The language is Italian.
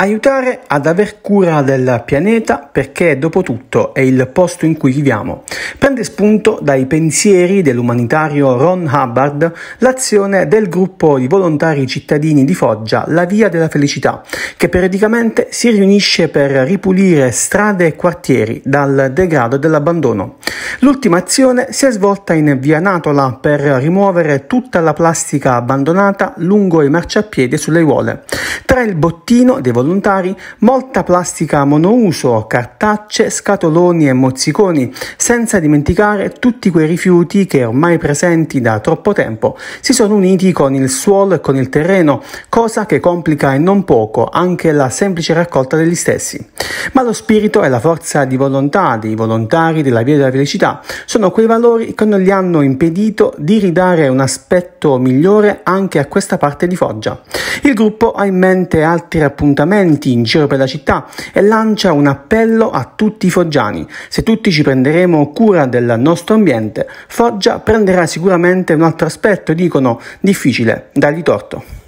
aiutare ad aver cura del pianeta perché dopo tutto è il posto in cui viviamo. Prende spunto dai pensieri dell'umanitario Ron Hubbard l'azione del gruppo di volontari cittadini di Foggia La Via della Felicità, che periodicamente si riunisce per ripulire strade e quartieri dal degrado e dall'abbandono. L'ultima azione si è svolta in via Natola per rimuovere tutta la plastica abbandonata lungo i marciapiedi sulle ruole. Tra il bottino dei volontari, molta plastica monouso, cartacce, scatoloni e mozziconi, senza dimenticare tutti quei rifiuti che ormai presenti da troppo tempo si sono uniti con il suolo e con il terreno, cosa che complica e non poco anche la semplice raccolta degli stessi. Ma lo spirito e la forza di volontà dei volontari della Via della Felicità società. Sono quei valori che non gli hanno impedito di ridare un aspetto migliore anche a questa parte di Foggia. Il gruppo ha in mente altri appuntamenti in giro per la città e lancia un appello a tutti i foggiani. Se tutti ci prenderemo cura del nostro ambiente, Foggia prenderà sicuramente un altro aspetto, dicono, difficile, dagli torto.